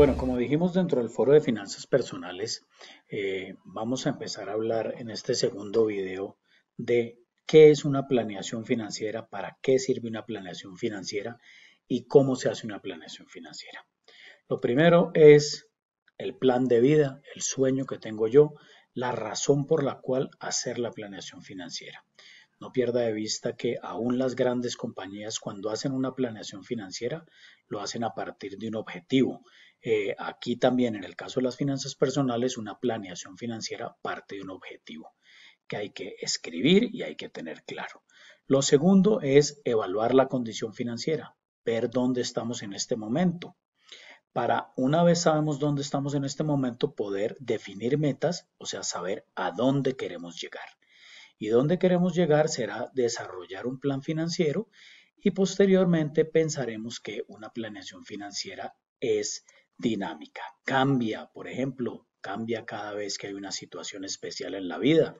Bueno, como dijimos dentro del foro de finanzas personales, eh, vamos a empezar a hablar en este segundo video de qué es una planeación financiera, para qué sirve una planeación financiera y cómo se hace una planeación financiera. Lo primero es el plan de vida, el sueño que tengo yo, la razón por la cual hacer la planeación financiera. No pierda de vista que aún las grandes compañías cuando hacen una planeación financiera lo hacen a partir de un objetivo. Eh, aquí también en el caso de las finanzas personales una planeación financiera parte de un objetivo que hay que escribir y hay que tener claro. Lo segundo es evaluar la condición financiera, ver dónde estamos en este momento. Para una vez sabemos dónde estamos en este momento, poder definir metas, o sea, saber a dónde queremos llegar y donde queremos llegar será desarrollar un plan financiero y posteriormente pensaremos que una planeación financiera es dinámica. Cambia, por ejemplo, cambia cada vez que hay una situación especial en la vida,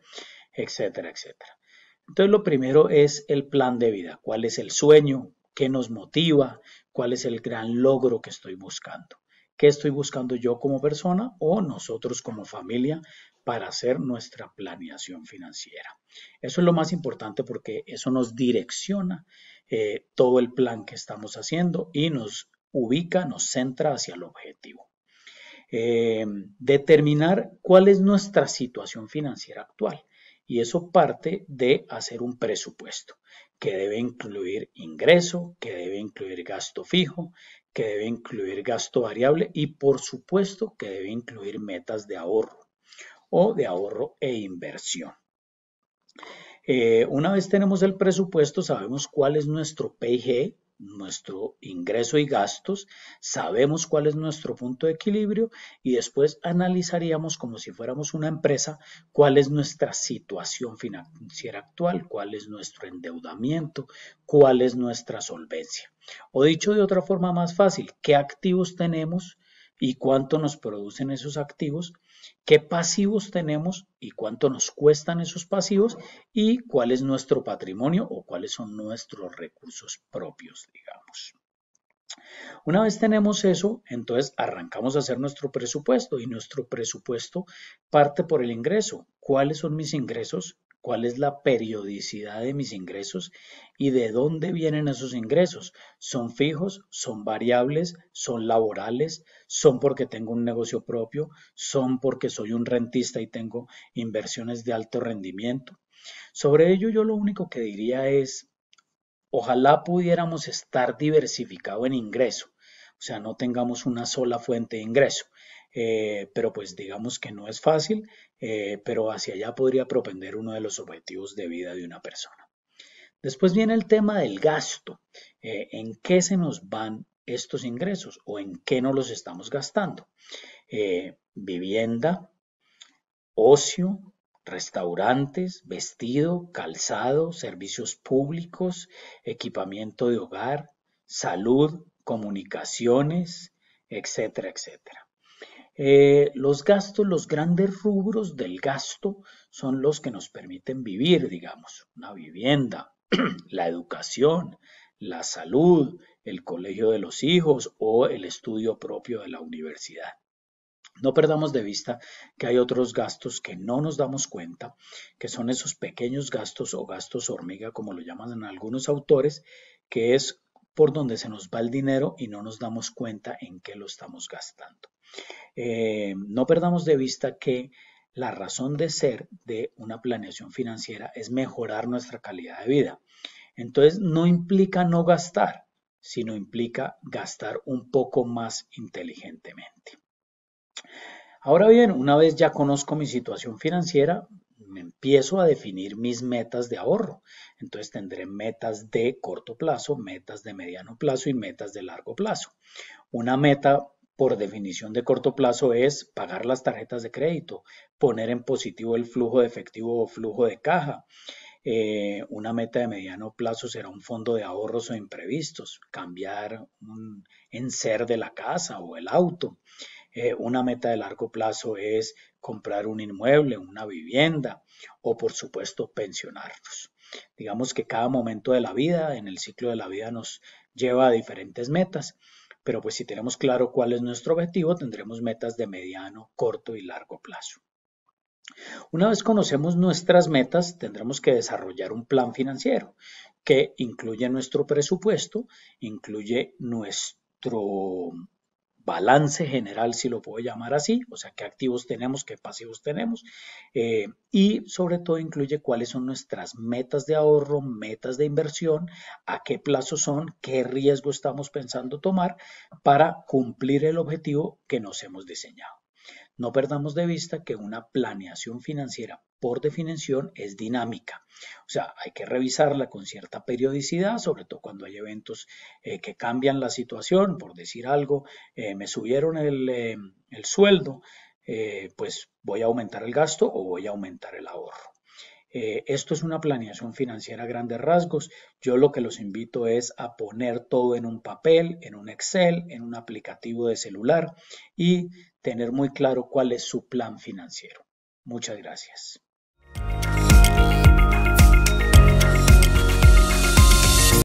etcétera, etcétera. Entonces lo primero es el plan de vida, cuál es el sueño, qué nos motiva, cuál es el gran logro que estoy buscando qué estoy buscando yo como persona o nosotros como familia para hacer nuestra planeación financiera. Eso es lo más importante porque eso nos direcciona eh, todo el plan que estamos haciendo y nos ubica, nos centra hacia el objetivo. Eh, determinar cuál es nuestra situación financiera actual. Y eso parte de hacer un presupuesto que debe incluir ingreso, que debe incluir gasto fijo, que debe incluir gasto variable y por supuesto que debe incluir metas de ahorro o de ahorro e inversión. Eh, una vez tenemos el presupuesto, sabemos cuál es nuestro PIG, nuestro ingreso y gastos, sabemos cuál es nuestro punto de equilibrio y después analizaríamos como si fuéramos una empresa cuál es nuestra situación financiera actual, cuál es nuestro endeudamiento, cuál es nuestra solvencia. O dicho de otra forma más fácil, qué activos tenemos y cuánto nos producen esos activos, qué pasivos tenemos y cuánto nos cuestan esos pasivos y cuál es nuestro patrimonio o cuáles son nuestros recursos propios, digamos. Una vez tenemos eso, entonces arrancamos a hacer nuestro presupuesto y nuestro presupuesto parte por el ingreso. ¿Cuáles son mis ingresos cuál es la periodicidad de mis ingresos y de dónde vienen esos ingresos. ¿Son fijos? ¿Son variables? ¿Son laborales? ¿Son porque tengo un negocio propio? ¿Son porque soy un rentista y tengo inversiones de alto rendimiento? Sobre ello yo lo único que diría es, ojalá pudiéramos estar diversificado en ingreso, o sea, no tengamos una sola fuente de ingreso. Eh, pero pues digamos que no es fácil, eh, pero hacia allá podría propender uno de los objetivos de vida de una persona. Después viene el tema del gasto, eh, en qué se nos van estos ingresos o en qué no los estamos gastando. vivienda, ocio, restaurantes, vestido, calzado, servicios públicos, equipamiento de hogar, salud, comunicaciones, etcétera, etcétera. Eh, los gastos, los grandes rubros del gasto son los que nos permiten vivir, digamos, una vivienda, la educación, la salud, el colegio de los hijos o el estudio propio de la universidad. No perdamos de vista que hay otros gastos que no nos damos cuenta, que son esos pequeños gastos o gastos hormiga, como lo llaman algunos autores, que es por donde se nos va el dinero y no nos damos cuenta en qué lo estamos gastando. Eh, no perdamos de vista que la razón de ser de una planeación financiera es mejorar nuestra calidad de vida. Entonces, no implica no gastar, sino implica gastar un poco más inteligentemente. Ahora bien, una vez ya conozco mi situación financiera, me empiezo a definir mis metas de ahorro. Entonces tendré metas de corto plazo, metas de mediano plazo y metas de largo plazo. Una meta por definición de corto plazo es pagar las tarjetas de crédito, poner en positivo el flujo de efectivo o flujo de caja. Eh, una meta de mediano plazo será un fondo de ahorros o imprevistos, cambiar un ser de la casa o el auto. Eh, una meta de largo plazo es comprar un inmueble, una vivienda o por supuesto pensionarnos. Digamos que cada momento de la vida, en el ciclo de la vida, nos lleva a diferentes metas, pero pues si tenemos claro cuál es nuestro objetivo, tendremos metas de mediano, corto y largo plazo. Una vez conocemos nuestras metas, tendremos que desarrollar un plan financiero que incluye nuestro presupuesto, incluye nuestro balance general, si lo puedo llamar así, o sea, qué activos tenemos, qué pasivos tenemos, eh, y sobre todo incluye cuáles son nuestras metas de ahorro, metas de inversión, a qué plazo son, qué riesgo estamos pensando tomar para cumplir el objetivo que nos hemos diseñado. No perdamos de vista que una planeación financiera por definición es dinámica. O sea, hay que revisarla con cierta periodicidad, sobre todo cuando hay eventos eh, que cambian la situación, por decir algo, eh, me subieron el, eh, el sueldo, pues voy a aumentar el gasto o voy a aumentar el ahorro. esto es una planeación financiera a grandes rasgos. Yo lo que los invito es a poner todo en un papel, en un Excel, en un aplicativo de celular y tener muy claro cuál es su plan financiero. Muchas gracias.